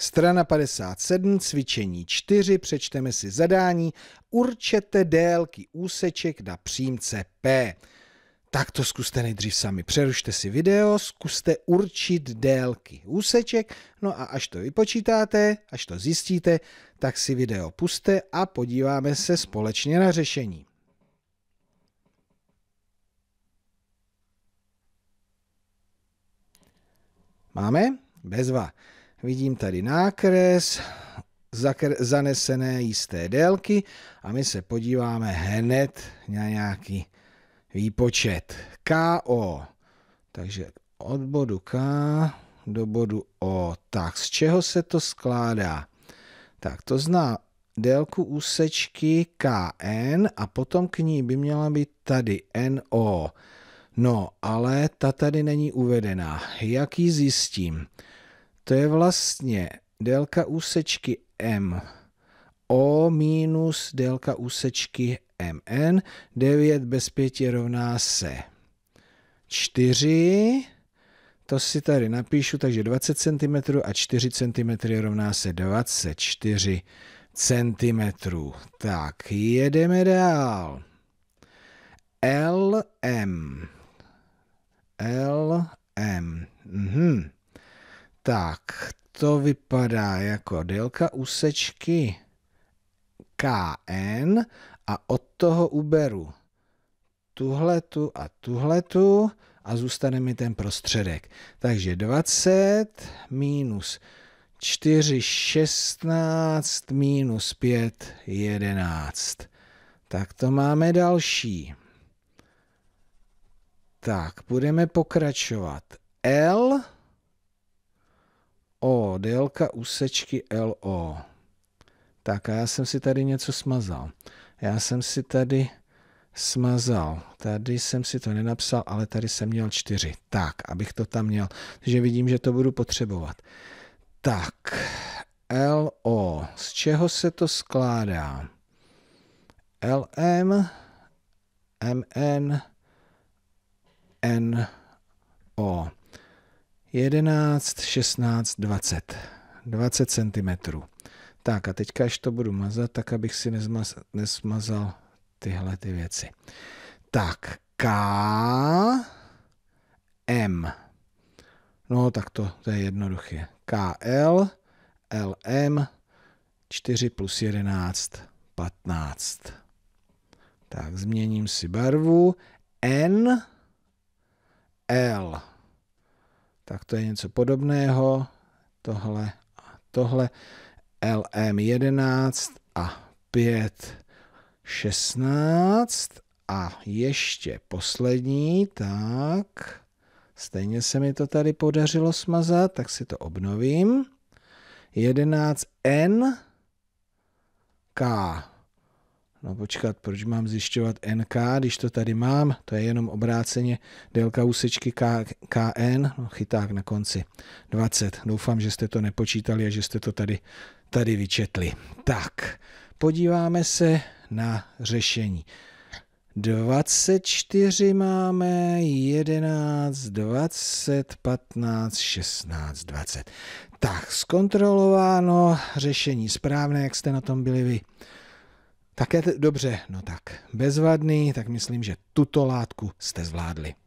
Strana 57, cvičení 4, přečteme si zadání, určete délky úseček na přímce P. Tak to zkuste nejdřív sami. Přerušte si video, zkuste určit délky úseček, no a až to vypočítáte, až to zjistíte, tak si video puste a podíváme se společně na řešení. Máme? Bezva. Vidím tady nákres, zanesené jisté délky a my se podíváme hned na nějaký výpočet. KO. Takže od bodu K do bodu O. Tak, z čeho se to skládá? Tak, to zná délku úsečky KN a potom k ní by měla být tady NO. No, ale ta tady není uvedená. Jak ji zjistím? to je vlastně délka úsečky M O minus délka úsečky MN. 9 bez 5 rovná se 4. To si tady napíšu, takže 20 cm a 4 cm rovná se 24 cm. Tak, jedeme dál. LM. LM. Mhm. Tak, to vypadá jako délka úsečky KN a od toho uberu tuhletu a tuhletu a zůstane mi ten prostředek. Takže 20 minus 4, 16 minus 5, 11. Tak to máme další. Tak, budeme pokračovat. L délka úsečky LO. Tak a já jsem si tady něco smazal. Já jsem si tady smazal. Tady jsem si to nenapsal, ale tady jsem měl čtyři. Tak, abych to tam měl. Takže vidím, že to budu potřebovat. Tak, LO. Z čeho se to skládá? LM, MN, NO. 11, 16, 20. 20 cm. Tak a teďka, až to budu mazat, tak abych si nezmaz, nesmazal tyhle ty věci. Tak, K, M. No tak to, to je jednoduché. K, L, L, M, 4 plus 11, 15. Tak, změním si barvu. N, L tak to je něco podobného. Tohle a tohle. LM11 a 5, 16 a ještě poslední, tak stejně se mi to tady podařilo smazat, tak si to obnovím. 11N K No počkat, proč mám zjišťovat NK, když to tady mám? To je jenom obráceně délka úsečky K, KN, no chyták na konci 20. Doufám, že jste to nepočítali a že jste to tady, tady vyčetli. Tak, podíváme se na řešení. 24 máme, 11, 20, 15, 16, 20. Tak, zkontrolováno řešení správné, jak jste na tom byli vy. Také dobře, no tak bezvadný, tak myslím, že tuto látku jste zvládli.